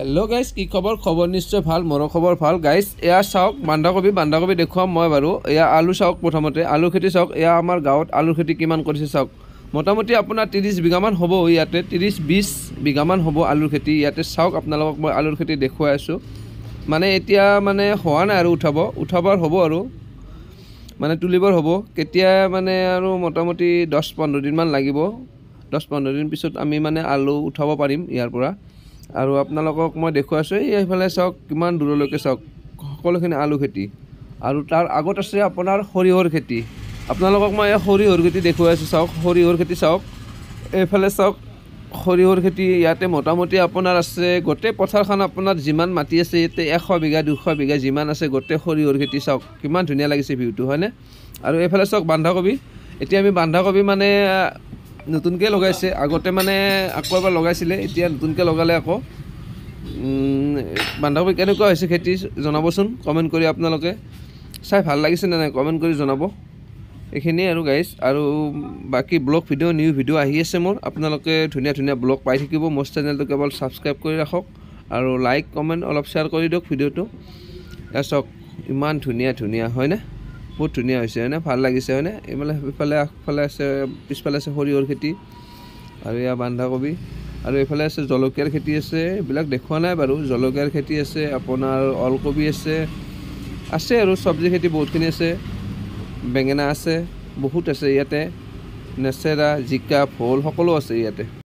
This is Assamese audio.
হেল্ল' গাইজ কি খবৰ খবৰ নিশ্চয় ভাল মোৰো খবৰ ভাল গাইজ এয়া চাওক বান্ধাকবি বান্ধাকবি দেখুৱাম মই বাৰু এয়া আলু চাওক প্ৰথমতে আলু খেতি চাওক এয়া আমাৰ গাঁৱত আলু খেতি কিমান কৰিছে চাওক মোটামুটি আপোনাৰ ত্ৰিছ বিঘামান হ'ব ইয়াতে ত্ৰিছ বিছ বিঘামান হ'ব আলুৰ খেতি ইয়াতে চাওক আপোনালোকক মই আলুৰ খেতি দেখুৱাই আছোঁ মানে এতিয়া মানে হোৱা নাই আৰু উঠাব উঠাবৰ হ'ব আৰু মানে তুলিবৰ হ'ব কেতিয়া মানে আৰু মোটামুটি দহ পোন্ধৰ দিনমান লাগিব দহ পোন্ধৰ দিন পিছত আমি মানে আলু উঠাব পাৰিম ইয়াৰ পৰা আৰু আপোনালোকক মই দেখুৱাইছোঁ এই এইফালে চাওক কিমান দূৰলৈকে চাওক সকলোখিনি আলু খেতি আৰু তাৰ আগত আছে আপোনাৰ সৰিয়হৰ খেতি আপোনালোকক মই এই সৰিয়হৰ খেতি দেখুৱাইছোঁ চাওক সৰিয়হৰ খেতি চাওক এইফালে চাওক সৰিয়হৰ খেতি ইয়াতে মোটামুটি আপোনাৰ আছে গোটেই পথাৰখন আপোনাৰ যিমান মাটি আছে ইয়াতে এশ বিঘা দুশ বিঘা যিমান আছে গোটেই সৰিয়হৰ খেতি চাওক কিমান ধুনীয়া লাগিছে ভিউটো হয়নে আৰু এইফালে চাওক বান্ধাকবি এতিয়া আমি বান্ধাকবি মানে নতুনকৈ লগাইছে আগতে মানে আকৌ এবাৰ লগাইছিলে এতিয়া নতুনকৈ লগালে আকৌ বান্ধৱী কেনেকুৱা হৈছে খেতি জনাবচোন কমেণ্ট কৰি আপোনালোকে চাই ভাল লাগিছেনে নাই কমেণ্ট কৰি জনাব এইখিনিয়ে আৰু গাইছ আৰু বাকী ব্লগ ভিডিঅ' নিউ ভিডিঅ' আহি আছে মোৰ আপোনালোকে ধুনীয়া ধুনীয়া ব্লগ পাই থাকিব মোৰ চেনেলটো কেৱল ছাবস্ক্ৰাইব কৰি ৰাখক আৰু লাইক কমেণ্ট অলপ শ্বেয়াৰ কৰি দিয়ক ভিডিঅ'টো চাওক ইমান ধুনীয়া ধুনীয়া হয়নে বহুত ধুনীয়া হৈছে হয়নে ভাল লাগিছে হয়নে এইফালে সিফালে আগফালে আছে পিছফালে আছে সৰিয়হৰ খেতি আৰু এয়া বান্ধাকবি আৰু এইফালে আছে জলকীয়াৰ খেতি আছে এইবিলাক দেখুৱা নাই বাৰু জলকীয়াৰ খেতি আছে আপোনাৰ ওলকবি আছে আছে আৰু চব্জি খেতি বহুতখিনি আছে বেঙেনা আছে বহুত আছে ইয়াতে নেচেৰা জিকা ভোল সকলো আছে ইয়াতে